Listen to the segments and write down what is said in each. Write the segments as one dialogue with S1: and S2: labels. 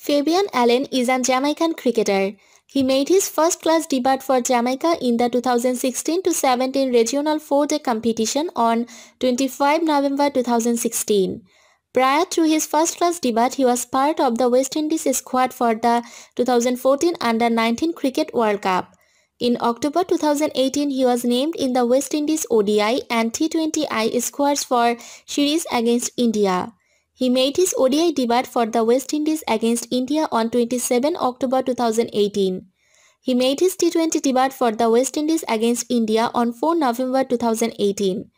S1: Fabian Allen is a Jamaican cricketer. He made his first-class debut for Jamaica in the 2016-17 Regional Four-Day competition on 25 November 2016. Prior to his first-class debut, he was part of the West Indies squad for the 2014 Under-19 Cricket World Cup. In October 2018, he was named in the West Indies ODI and T20I squads for series against India. He made his ODI debut for the West Indies against India on 27 October 2018. He made his T20 debut for the West Indies against India on 4 November 2018.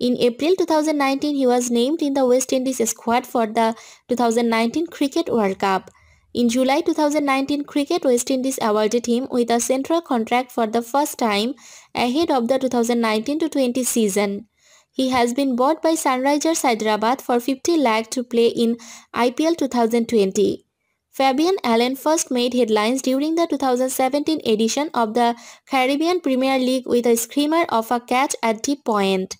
S1: In April 2019, he was named in the West Indies squad for the 2019 Cricket World Cup. In July 2019, Cricket West Indies awarded him with a central contract for the first time ahead of the 2019-20 season. He has been bought by Sunrisers Hyderabad for 50 lakh to play in IPL 2020. Fabian Allen first made headlines during the 2017 edition of the Caribbean Premier League with a screamer of a catch at deep point.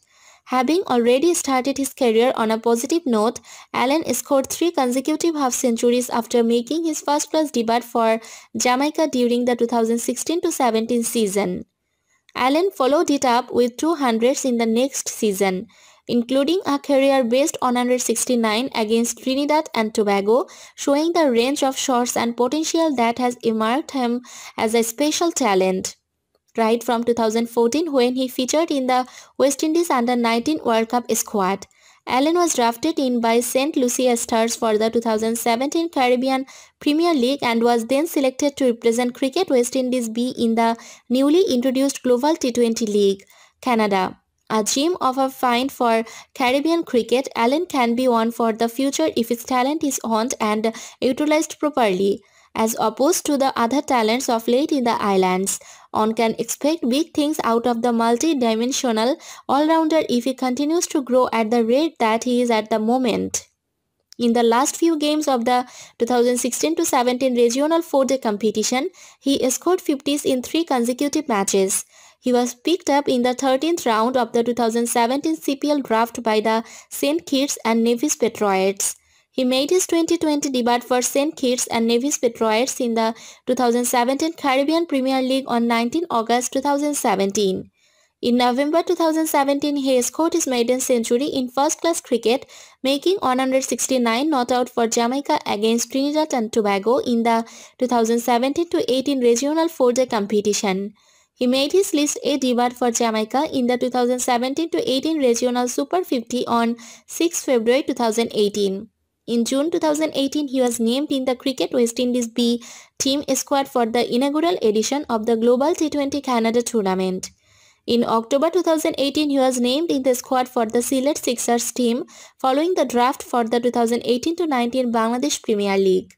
S1: Having already started his career on a positive note, Allen scored three consecutive half-centuries after making his first-class debut for Jamaica during the 2016-17 season. Allen followed it up with 200s in the next season, including a career-best 169 against Trinidad and Tobago, showing the range of shots and potential that has emerged him as a special talent. Right from 2014 when he featured in the West Indies Under-19 World Cup squad, Allen was drafted in by St. Lucia Stars for the 2017 Caribbean Premier League and was then selected to represent Cricket West Indies B in the newly introduced Global T20 League, Canada. A gem of a find for Caribbean cricket, Allen can be one for the future if his talent is honed and utilized properly, as opposed to the other talents of late in the islands. One can expect big things out of the multi-dimensional all-rounder if he continues to grow at the rate that he is at the moment. In the last few games of the 2016-17 Regional 4-day competition, he scored 50s in three consecutive matches. He was picked up in the 13th round of the 2017 CPL draft by the St. Kitts and Nevis Patriots. He made his 2020 debut for St. Kitts and Nevis Patriots in the 2017 Caribbean Premier League on 19 August 2017. In November 2017, he scored his maiden century in first-class cricket, making 169 not out for Jamaica against Trinidad and Tobago in the 2017-18 Regional Four-Day Competition. He made his list A debut for Jamaica in the 2017-18 Regional Super 50 on 6 February 2018. In June 2018, he was named in the Cricket West Indies B team squad for the inaugural edition of the Global T20 Canada tournament. In October 2018, he was named in the squad for the Sealed Sixers team following the draft for the 2018-19 Bangladesh Premier League.